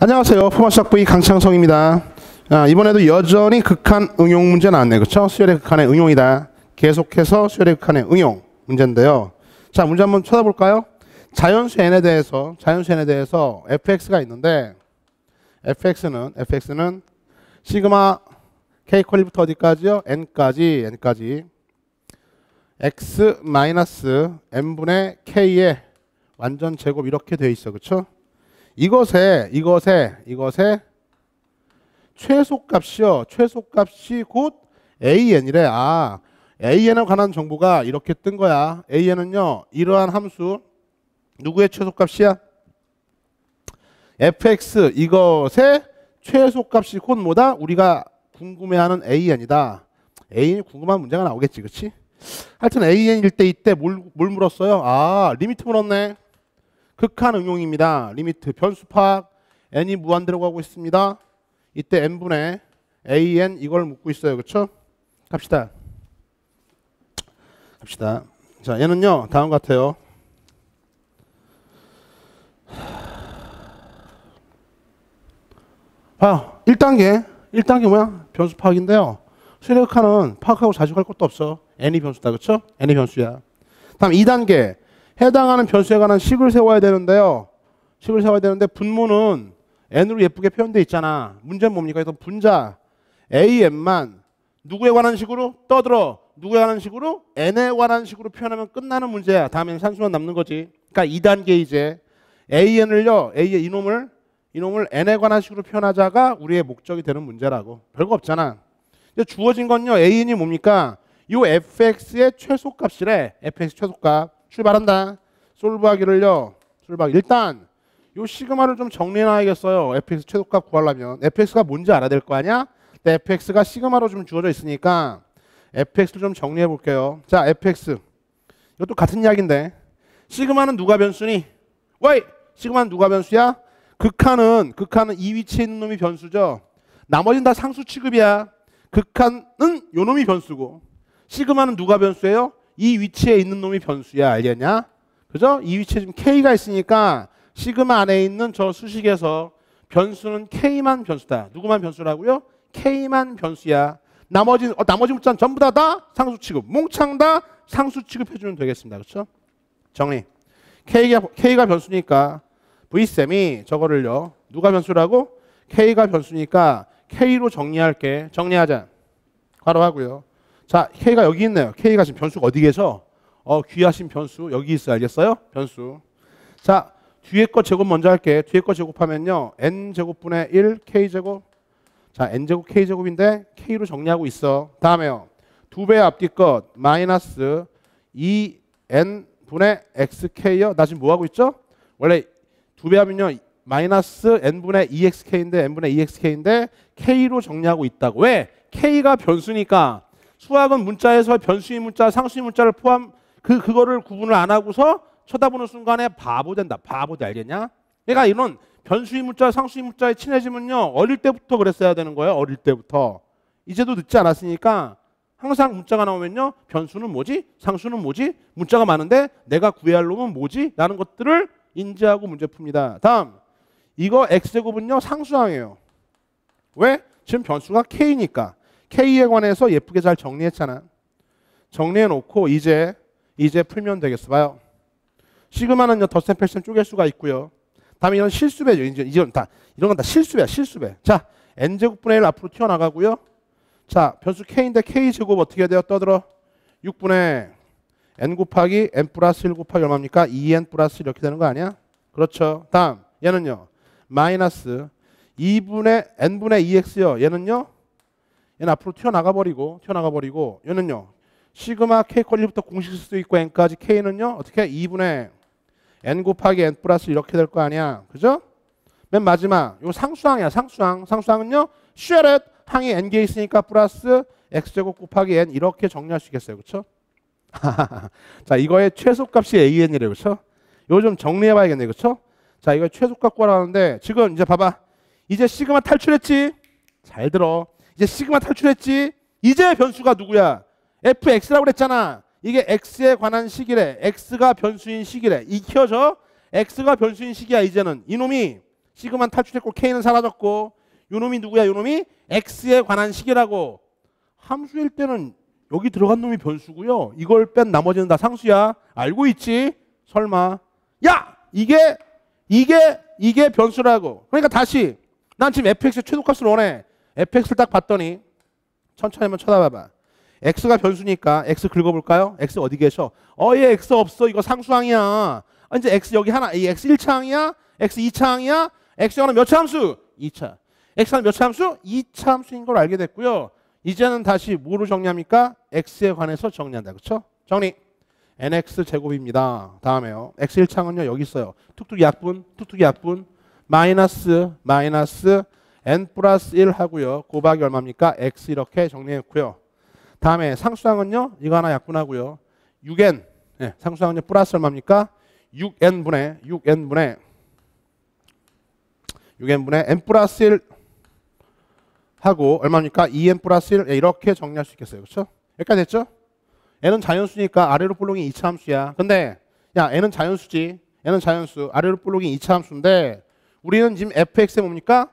안녕하세요. 포마시작 V 강창성입니다. 아, 이번에도 여전히 극한 응용 문제 나왔네. 그렇죠? 수열의 극한의 응용이다. 계속해서 수열의 극한의 응용 문제인데요. 자, 문제 한번 쳐다볼까요? 자연수 n에 대해서 자연수 n에 대해서 fx가 있는데 fx는 fx는 시그마 k 콜리부터 어디까지요? n까지 n까지 x 마이너스 n분의 k의 완전 제곱 이렇게 돼 있어. 그렇죠? 이것에 이것에 이것에 최소값이요. 최소값이 곧 an이래. 아, an에 관한 정보가 이렇게 뜬 거야. an은요. 이러한 함수 누구의 최소값이야? fx 이것의 최소값이 곧 뭐다? 우리가 궁금해하는 an이다. an이 궁금한 문제가 나오겠지, 그렇지? 하여튼 an일 때 이때 뭘, 뭘 물었어요? 아, 리미트 물었네. 극한 응용입니다. 리미트 변수 파악 n이 무한대로 가고 있습니다. 이때 n분의 an 이걸 묻고 있어요. 그렇죠? 갑시다. 갑시다. 자 얘는요 다음 같아요. 아, 1단계 1단계 뭐야? 변수 파악인데요. 수력하는 파악하고 자주 할 것도 없어. n이 변수다. 그렇죠? n이 변수야. 다음 2단계 해당하는 변수에 관한 식을 세워야 되는데요. 식을 세워야 되는데 분모는 n으로 예쁘게 표현돼 있잖아. 문제는 뭡니까? 그래 분자 an만 누구에 관한 식으로 떠들어 누구에 관한 식으로 n에 관한 식으로 표현하면 끝나는 문제야. 다음엔 산수만 남는 거지. 그러니까 2단계 이제 an을요. a 이놈을 이놈을 n에 관한 식으로 표현하자가 우리의 목적이 되는 문제라고. 별거 없잖아. 주어진 건요. an이 뭡니까? 이 fx의 최소값이래. fx 최소값. 출발한다. 솔브하기를요. 솔브하기. 일단 요 시그마를 좀 정리해놔야겠어요. fx 최소값 구하려면. fx가 뭔지 알아야 될 거 아니야? 근데 네, fx가 시그마로 좀 주어져 있으니까 fx를 좀 정리해 볼게요. 자, fx. 이것도 같은 이야기인데 시그마는 누가 변수니? 왜? 시그마는 누가 변수야? 극한은 극한은 이 위치에 있는 놈이 변수죠. 나머지는 다 상수 취급이야. 극한은 요 놈이 변수고 시그마는 누가 변수예요? 이 위치에 있는 놈이 변수야. 알겠냐? 그죠? 이 위치에 지금 K가 있으니까 시그마 안에 있는 저 수식에서 변수는 K만 변수다. 누구만 변수라고요? K만 변수야. 나머지 어, 나머지 물자는 전부 다다 상수 취급. 몽창 다 상수 취급해주면 되겠습니다. 그렇죠? 정리. K가, K가 변수니까 V쌤이 저거를요. 누가 변수라고? K가 변수니까 K로 정리할게. 정리하자. 바로 하고요. 자, K가 여기 있네요. K가 지금 변수가 어디에서? 어, 귀하신 변수 여기 있어 알겠어요? 변수. 자, 뒤에 거 제곱 먼저 할게. 뒤에 거 제곱하면요. n 제곱분의 1 k 제곱. 자, n 제곱 k 제곱인데 k로 정리하고 있어. 다음에요. 두 배 앞뒤 것 마이너스 2 n 분의 x k요. 나 지금 뭐 하고 있죠? 원래 두 배 하면요. 마이너스 n 분의 2xk인데 n 분의 2xk인데 k로 정리하고 있다고. 왜? k가 변수니까 수학은 문자에서 변수의 문자, 상수의 문자를 포함 그 그거를 구분을 안 하고서 쳐다보는 순간에 바보 된다. 바보 돼 알겠냐? 내가 이런 변수의 문자, 상수의 문자에 친해지면요. 어릴 때부터 그랬어야 되는 거예요. 어릴 때부터. 이제도 늦지 않았으니까 항상 문자가 나오면요. 변수는 뭐지? 상수는 뭐지? 문자가 많은데 내가 구해야 할 놈은 뭐지? 라는 것들을 인지하고 문제 풉니다. 다음. 이거 x제곱은요. 상수항이에요. 왜? 지금 변수가 k니까. K에 관해서 예쁘게 잘 정리했잖아. 정리해 놓고 이제 이제 풀면 되겠어 봐요. 시그마는요 덧셈 뺄셈 쪼갤 수가 있고요. 다음에 이런 실수배죠. 이제 이런 다 이런 건 다 실수배야 실수배. 자 n 제곱분의 1 앞으로 튀어나가고요. 자 변수 k인데 k 제곱 어떻게 되어 떠들어? 6분의 n 곱하기 n 플러스 1 곱하기 얼마입니까? 2n 플러스 이렇게 되는 거 아니야? 그렇죠. 다음 얘는요 마이너스 2분의 n분의 2x요. 얘는요 얘는 앞으로 튀어나가 버리고 튀어나가 버리고 얘는요 시그마 k 컬리부터 공식 쓸수 있고 n까지 k는요 어떻게 2분의 n 곱하기 n 플러스 이렇게 될 거 아니야 그죠? 맨 마지막 요 상수항이야 상수항 상수항은요 쉐에렛 항이 n 개 있으니까 플러스 x제곱 곱하기 n 이렇게 정리할 수 있겠어요 그쵸? 자 이거의 최소값이 a n 이래 그쵸? 요거 좀 정리해 봐야겠네 그쵸? 자 이거 최소값 구하라는데 지금 이제 봐봐 이제 시그마 탈출했지? 잘 들어 이제 시그마 탈출했지. 이제 변수가 누구야? fx라고 그랬잖아. 이게 x에 관한 식이래. x가 변수인 식이래. 익혀져? x가 변수인 식이야 이제는. 이놈이 시그마 탈출했고 k는 사라졌고 이놈이 누구야? 이놈이 x에 관한 식이라고. 함수일 때는 여기 들어간 놈이 변수고요. 이걸 뺀 나머지는 다 상수야. 알고 있지? 설마. 야! 이게 이게 이게 변수라고. 그러니까 다시 난 지금 fx의 최소값을 원해. fx를 딱 봤더니 천천히 한번 쳐다봐봐. x가 변수니까 x 긁어볼까요? x 어디 계셔? 어얘 x 없어. 이거 상수항이야. 아, 이제 x 여기 하나. 이 x 1차항이야? x 2차항이야? x 하나 몇 차함수? 2차. x 하나 몇 차함수? 2차함수인 걸 알게 됐고요. 이제는 다시 뭐로 정리합니까? x에 관해서 정리한다. 그렇죠? 정리. nx 제곱입니다. 다음에요. x 1차항은요. 여기 있어요. 툭툭 약분, 툭툭 약분. 마이너스, 마이너스 n 플러스 1 하고요. 곱하기 얼마입니까? x 이렇게 정리했고요. 다음에 상수항은요. 이거 하나 약분하고요. 6n 네, 예, 상수항은 플러스 얼마입니까? 6n분의 6n분의 6n분의 n 플러스 1 하고 얼마입니까? 2n 플러스 1 예, 이렇게 정리할 수 있겠어요. 그렇죠? 여기까지 됐죠? n은 자연수니까 아래로 볼록이 2차 함수야. 근데 야 n은 자연수지. n은 자연수. 아래로 볼록이 2차 함수인데 우리는 지금 fx에 뭡니까?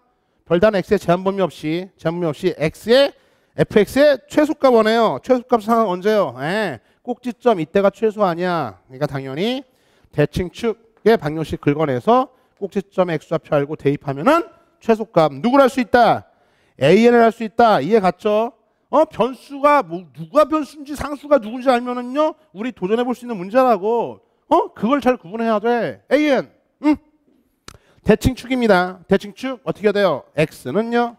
별다른 x의 제한범위 없이 제한범위 없이 x의 fx의 최소값 원해요. 최소값 상황 언제요? 에, 예. 꼭지점 이때가 최소 아니야. 그러니까 당연히 대칭축의 방정식 긁어내서 꼭지점 x좌표 알고 대입하면은 최소값 누구를 할 수 있다? an을 할 수 있다. 이해 갔죠? 어 변수가 뭐 누가 변수인지 상수가 누군지 알면은요 우리 도전해 볼수 있는 문제라고 어 그걸 잘 구분해야 돼. an 응? 대칭축입니다. 대칭축 어떻게 돼요? x는요.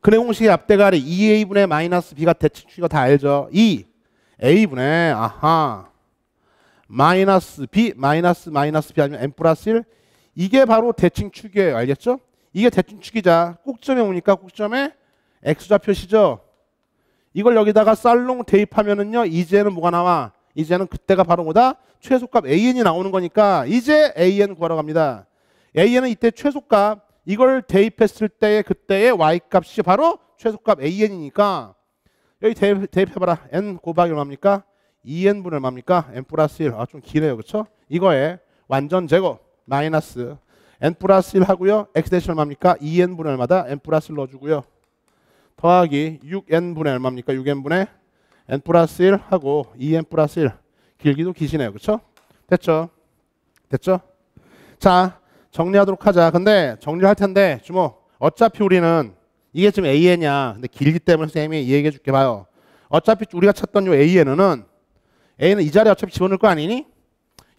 근해 공식의 앞대가 아래 2a분의 마이너스 b가 대칭축이가다 알죠? 2 a분의 아하 마이너스 b 마이너스 마이너스 b 아니면 n 플러스 1 이게 바로 대칭축이에요. 알겠죠? 이게 대칭축이자 꼭점에 오니까 꼭점에 x좌 표시죠. 이걸 여기다가 쌀롱 대입하면은요. 이제는 뭐가 나와? 이제는 그때가 바로 뭐다? 최소값 an이 나오는 거니까 이제 an 구하러 갑니다. a 은 이때 최소값 이걸 대입했을 때의 그때의 y값이 바로 최소값 an이니까 여기 대입, 대입해봐라 n 곱하기 얼마입니까? 2n e 분의 얼마입니까? n 플러스 1. 아좀 기네요, 그쵸 이거에 완전 제거 마이너스 n 플러스 1 하고요. x 대신 얼마입니까? 2n e 분의 얼마다 n 플러스 1 넣어주고요. 더하기 6n 분의 얼마입니까? 6n 분에 n 플러스 1 하고 2n e 플러스 1 길기도 기시네요, 그쵸 됐죠? 됐죠? 자, 정리하도록 하자. 근데 정리할 텐데 주모 어차피 우리는 이게 지금 AN이야. 근데 길기 때문에 선생님이 이 얘기해 줄게 봐요. 어차피 우리가 찾던 이 AN은 A는 이 자리에 어차피 집어넣을 거 아니니?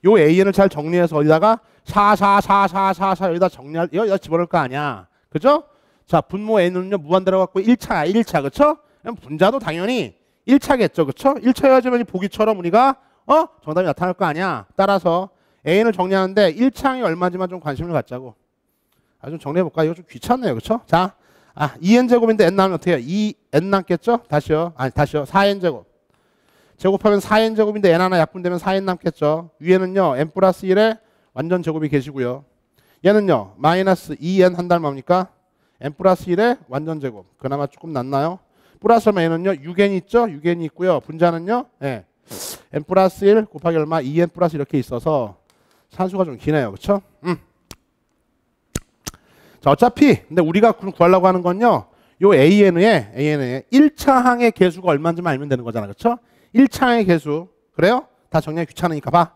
요 AN을 잘 정리해서 여기다가 4444444 여기다 정리할 여기다 집어넣을 거 아니야. 그죠? 자, 분모 N은요 무한대로 갖고 1차, 1차. 그렇죠? 분자도 당연히 1차겠죠. 그쵸 1차여야지만 보기처럼 우리가 어? 정답이 나타날 거 아니야. 따라서 A를 정리하는데 1창이 얼마지만 좀 관심을 갖자고. 아, 좀 정리해볼까? 이거 좀 귀찮네요. 그쵸? 자, 아, 2n 제곱인데 n 나면 어떻게 해요? 2n 남겠죠? 다시요. 아니, 다시요. 4n 제곱. 제곱하면 4n 제곱인데 n 하나 약분되면 4n 남겠죠? 위에는요, n 플러스 1에 완전 제곱이 계시고요. 얘는요, 마이너스 2n 한달 뭡니까? n 플러스 1에 완전 제곱. 그나마 조금 낫나요? 플러스 n은요, 6n 있죠? 6n 있고요. 분자는요, 예. 네. n 플러스 1 곱하기 얼마? 2n 플러스 이렇게 있어서 산수가 좀 기네요. 그렇죠? 음. 자, 어차피 근데 우리가 구하려고 하는 건요. 요 AN의 AN의 1차 항의 개수가 얼마인지만 알면 되는 거잖아. 그렇죠? 1차 항의 개수. 그래요? 다 정리하기 귀찮으니까 봐.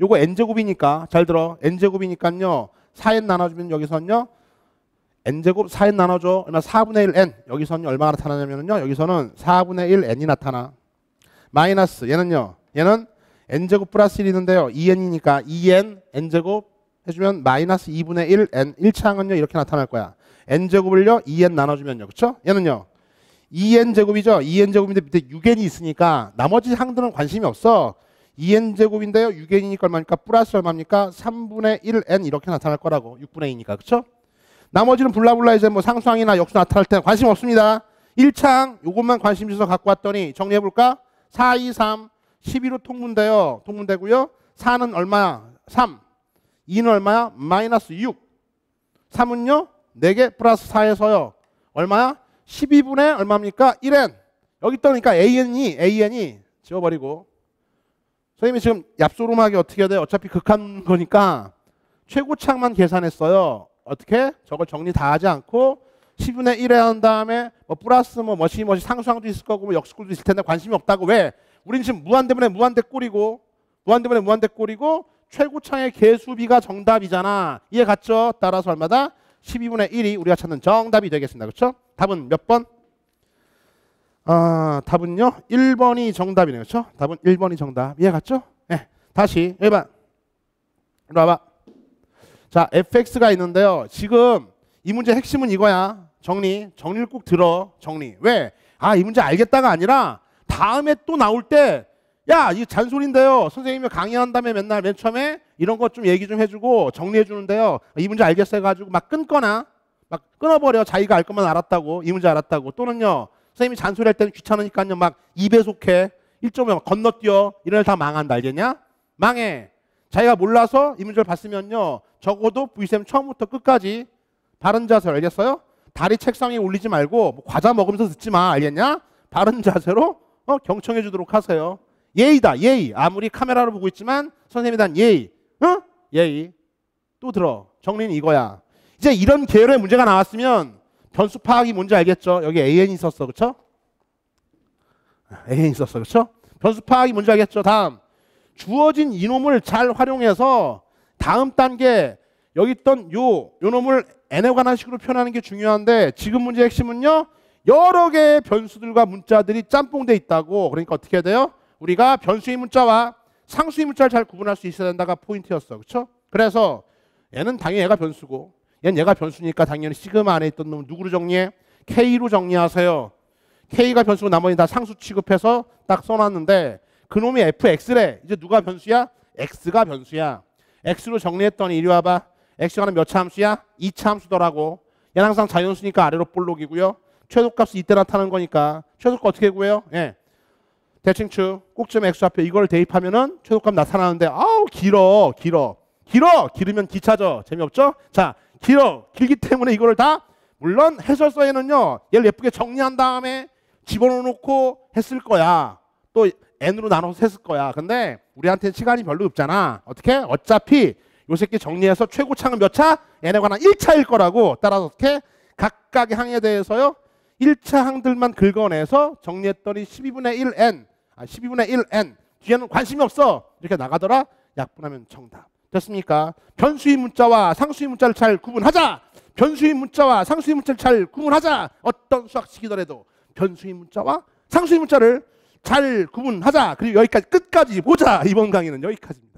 요거 n제곱이니까 잘 들어. n제곱이니까요. 4n 나눠주면 여기서는요. n제곱 4n 나눠줘. 얼마 4분의 1n. 여기서는 얼마가 나타나냐면요. 여기서는 4분의 1n이 나타나. 마이너스 얘는요. 얘는 n제곱 플러스 1이는데요. 2n이니까 e 2n e n제곱 해주면 마이너스 2분의 1 n 1차항은요 이렇게 나타날 거야. n제곱을요 2n e 나눠주면요. 그쵸? 얘는요. 2n제곱이죠. 2n제곱인데 밑에 6n이 있으니까 나머지 항들은 관심이 없어. 2n제곱인데요. 6n이니까 얼마니까 입 플러스 얼마입니까? 3분의 1n 이렇게 나타날 거라고. 6분의 2니까. 그쵸? 나머지는 블라블라 이제 뭐 상수항이나 역수 나타날 때 관심 없습니다. 1차항 요것만 관심 있어서 갖고 왔더니 정리해볼까? 4, 2, 3 11호 통분돼요. 통분되고요. 4는 얼마야? 3. 2는 얼마야? 마이너스 6. 3은요? 4개 플러스 4에서요. 얼마야? 12분의 얼마입니까? 1n. 여기 떠니까 an이 an이 지워버리고 선생님이 지금 얍소름하게 어떻게 해야 돼요? 어차피 극한 거니까 최고창만 계산했어요. 어떻게? 저걸 정리 다 하지 않고 10분의 1에 한 다음에 뭐 플러스 뭐 머시머시 상수항도 있을 거고 뭐 역수구도 있을 텐데 관심이 없다고 왜? 우린 지금 무한대문에 무한대꼴이고 무한대문에 무한대꼴이고 최고창의 개수비가 정답이잖아. 이해 갔죠? 따라서 얼마다? 12분의 1이 우리가 찾는 정답이 되겠습니다. 그렇죠? 답은 몇 번? 아, 답은요. 1번이 정답이네요. 그렇죠? 답은 1번이 정답. 이해 갔죠? 예. 네. 다시 1번. 이리 와봐. 자, fx가 있는데요. 지금 이 문제 핵심은 이거야. 정리. 정리를 꼭 들어. 정리. 왜? 아, 이 문제 알겠다가 아니라 다음에 또 나올 때 야, 이거 잔소리인데요. 선생님이 강의한다며 맨날 맨 처음에 이런 것 좀 얘기 좀 해주고 정리해 주는데요. 이 문제 알겠어 해가지고 막 끊거나 막 끊어버려. 자기가 알 것만 알았다고. 이 문제 알았다고. 또는요. 선생님이 잔소리할 때는 귀찮으니까요. 막 2배속해. 1.5막 건너뛰어. 이런 애다 망한다. 알겠냐? 망해. 자기가 몰라서 이 문제를 봤으면요. 적어도 VCM 처음부터 끝까지 바른 자세로 알겠어요? 다리 책상에 올리지 말고 뭐 과자 먹으면서 듣지 마. 알겠냐? 바른 자세로 어? 경청해 주도록 하세요. 예의다, 예의. 아무리 카메라로 보고 있지만 선생님에 대한 예의. 어? 예의. 또 들어. 정리는 이거야. 이제 이런 계열의 문제가 나왔으면 변수 파악이 뭔지 알겠죠? 여기 AN 있었어. 그렇 AN 있었어. 그렇 변수 파악이 뭔지 알겠죠? 다음. 주어진 이놈을 잘 활용해서 다음 단계 여기 있던 요, 요 놈을 n에 관한 식으로 표현하는 게 중요한데 지금 문제의 핵심은요. 여러 개의 변수들과 문자들이 짬뽕돼 있다고 그러니까 어떻게 해야 돼요? 우리가 변수의 문자와 상수의 문자를 잘 구분할 수 있어야 된다가 포인트였어. 그렇죠? 그래서 얘는 당연히 얘가 변수고 얘는 얘가 변수니까 당연히 시그마 안에 있던 놈 누구로 정리해? K로 정리하세요. K가 변수고 나머지 는다 상수 취급해서 딱 써놨는데 그놈이 fx래. 이제 누가 변수야? x가 변수야. x로 정리했더니 이리 와봐. x가 몇 차함수야? 2차함수더라고. 얘는 항상 자연수니까 아래로 볼록이고요. 최소값이 이때 나타난 거니까 최소값 어떻게 구해요? 예. 대칭추 꼭지점 x 좌표 이걸 대입하면은 최소값 나타나는데 아우 길어 길어 길어 길으면 기차죠 재미없죠? 자 길어 길기 때문에 이거를 다 물론 해설서에는요 얘를 예쁘게 정리한 다음에 집어넣고 했을 거야 또 n으로 나눠서 했을 거야 근데 우리한테는 시간이 별로 없잖아 어떻게? 어차피 요 새끼 정리해서 최고창은 몇 차? n에 관한 1차일 거라고 따라서 어떻게? 각각의 항에 대해서요 1차 항들만 긁어내서 정리했더니 12분의 1n, 아 12분의 1n 뒤에는 관심이 없어 이렇게 나가더라. 약분하면 정답. 됐습니까? 변수의 문자와 상수의 문자를 잘 구분하자. 변수의 문자와 상수의 문자를 잘 구분하자. 어떤 수학식이더라도 변수의 문자와 상수의 문자를 잘 구분하자. 그리고 여기까지 끝까지 보자. 이번 강의는 여기까지입니다.